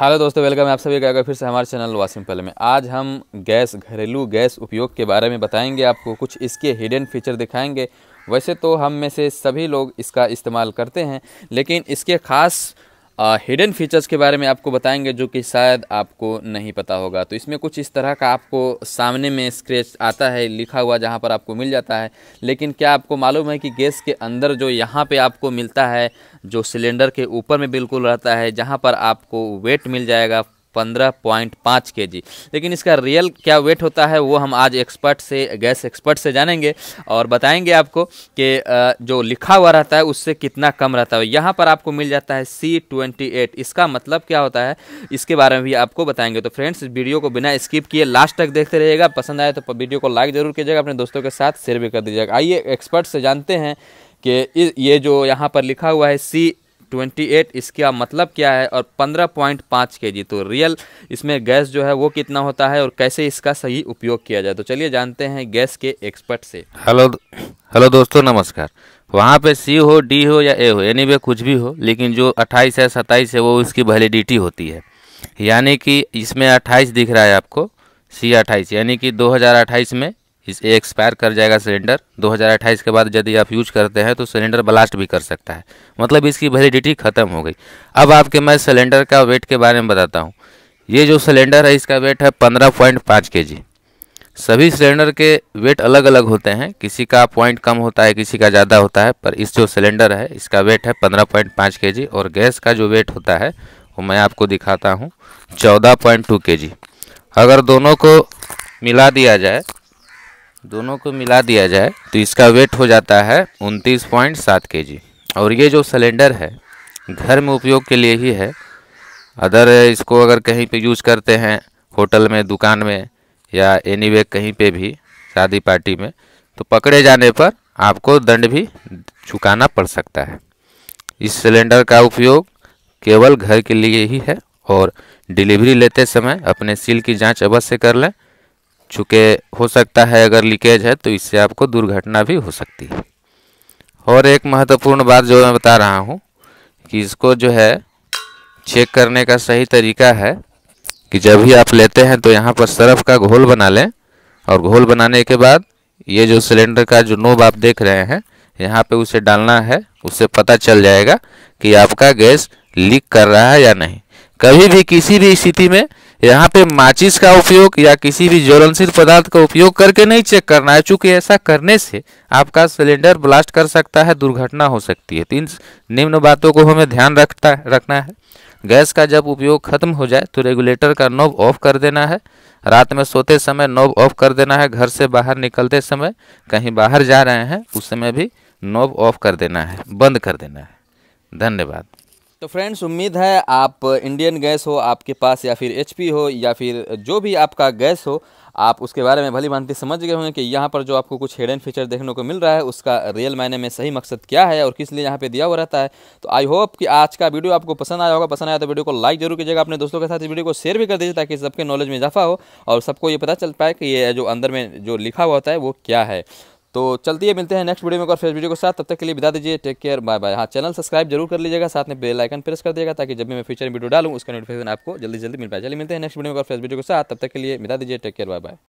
hello दोस्तों welcome आप सभी का अगर फिर से हमारे चैनल वासिम पहले में आज हम गैस घरेलू गैस उपयोग के बारे में बताएंगे आपको कुछ इसके हिडन फीचर दिखाएंगे वैसे तो हम में से सभी लोग इसका इस्तेमाल करते हैं लेकिन इसके ख़ास हिडन फीचर्स के बारे में आपको बताएंगे जो कि शायद आपको नहीं पता होगा तो इसमें कुछ इस तरह का आपको सामने में स्क्रेच आता है लिखा हुआ जहां पर आपको मिल जाता है लेकिन क्या आपको मालूम है कि गैस के अंदर जो यहां पे आपको मिलता है जो सिलेंडर के ऊपर में बिल्कुल रहता है जहां पर आपको वेट मिल जाएगा पंद्रह पॉइंट पाँच के जी लेकिन इसका रियल क्या वेट होता है वो हम आज एक्सपर्ट से गैस एक्सपर्ट से जानेंगे और बताएंगे आपको कि जो लिखा हुआ रहता है उससे कितना कम रहता है यहाँ पर आपको मिल जाता है सी ट्वेंटी एट इसका मतलब क्या होता है इसके बारे में भी आपको बताएंगे तो फ्रेंड्स वीडियो को बिना स्किप किए लास्ट तक देखते रहिएगा पसंद आए तो वीडियो को लाइक जरूर कीजिएगा अपने दोस्तों के साथ शेयर भी कर दीजिएगा आइए एक्सपर्ट से जानते हैं कि ये जो यहाँ पर लिखा हुआ है सी ट्वेंटी एट इसका मतलब क्या है और पंद्रह पॉइंट पाँच के जी तो रियल इसमें गैस जो है वो कितना होता है और कैसे इसका सही उपयोग किया जाए तो चलिए जानते हैं गैस के एक्सपर्ट से हेलो हेलो दोस्तों नमस्कार वहाँ पे सी हो डी हो या ए हो यानी वे कुछ भी हो लेकिन जो अट्ठाईस है सत्ताईस है वो उसकी वैलिडिटी होती है यानी कि इसमें अट्ठाईस दिख रहा है आपको सी अट्ठाईस यानी कि 2028 में इस एक्सपायर कर जाएगा सिलेंडर 2028 के बाद यदि आप यूज करते हैं तो सिलेंडर ब्लास्ट भी कर सकता है मतलब इसकी वैलिडिटी ख़त्म हो गई अब आपके मैं सिलेंडर का वेट के बारे में बताता हूँ ये जो सिलेंडर है इसका वेट है पंद्रह पॉइंट पाँच के जी सभी सिलेंडर के वेट अलग अलग होते हैं किसी का पॉइंट कम होता है किसी का ज़्यादा होता है पर इस जो सिलेंडर है इसका वेट है पंद्रह पॉइंट पाँच के जी और गैस का जो वेट होता है वो मैं आपको दिखाता हूँ चौदह पॉइंट टू के जी अगर दोनों को मिला दिया जाए दोनों को मिला दिया जाए तो इसका वेट हो जाता है उनतीस पॉइंट सात के जी और ये जो सिलेंडर है घर में उपयोग के लिए ही है अदर इसको अगर कहीं पे यूज करते हैं होटल में दुकान में या एनी वे कहीं पे भी शादी पार्टी में तो पकड़े जाने पर आपको दंड भी चुकाना पड़ सकता है इस सिलेंडर का उपयोग केवल घर के लिए ही है और डिलीवरी लेते समय अपने सील की जांच अवश्य कर लें चूँकि हो सकता है अगर लीकेज है तो इससे आपको दुर्घटना भी हो सकती है और एक महत्वपूर्ण बात जो मैं बता रहा हूँ कि इसको जो है चेक करने का सही तरीका है कि जब भी आप लेते हैं तो यहाँ पर सरफ का घोल बना लें और घोल बनाने के बाद ये जो सिलेंडर का जो नोब आप देख रहे हैं यहाँ पे उसे डालना है उससे पता चल जाएगा कि आपका गैस लीक कर रहा है या नहीं कभी भी किसी भी स्थिति में यहाँ पे माचिस का उपयोग या किसी भी ज्वलनशील पदार्थ का उपयोग करके नहीं चेक करना है चूंकि ऐसा करने से आपका सिलेंडर ब्लास्ट कर सकता है दुर्घटना हो सकती है तीन तो निम्न बातों को हमें ध्यान रखता रखना है गैस का जब उपयोग खत्म हो जाए तो रेगुलेटर का नोब ऑफ कर देना है रात में सोते समय नोब ऑफ कर देना है घर से बाहर निकलते समय कहीं बाहर जा रहे हैं उस समय भी नोब ऑफ कर देना है बंद कर देना है धन्यवाद तो फ्रेंड्स उम्मीद है आप इंडियन गैस हो आपके पास या फिर एच हो या फिर जो भी आपका गैस हो आप उसके बारे में भली भांति समझ गए होंगे कि यहाँ पर जो आपको कुछ हिडन फीचर देखने को मिल रहा है उसका रियल मायने में सही मकसद क्या है और किस लिए यहाँ पे दिया हुआ रहता है तो आई होप कि आज का वीडियो आपको पसंद आया होगा पसंद आया तो वीडियो को लाइक जरूर कीजिएगा अपने दोस्तों के साथ इस वीडियो को शेयर भी कर दीजिए ताकि सबके नॉलेज में इजाफा हो और सबको ये पता चल पाए कि ये जो अंदर में जो लिखा हुआ होता है वो क्या है तो चलती है मिलते हैं नेक्स्ट वीडियो में और फ्रेश वीडियो के साथ तब तक के लिए बिता दीजिए टेक केयर बाय बाय हाँ चैनल सब्सक्राइब जरूर कर लीजिएगा साथ में बेल आइकन प्रेस कर दिएगा ताकि जब भी मैं फ्यूचर वीडियो डालूँ उसका नोटिफिकेशन आपको जल्दी जल्दी मिल पाए चलिए मिलते हैं नेक्स्ट वीडियो में और फ्रेश वीडियो के साथ तब तक के लिए बिता दीजिए टेक केयर बाय बाय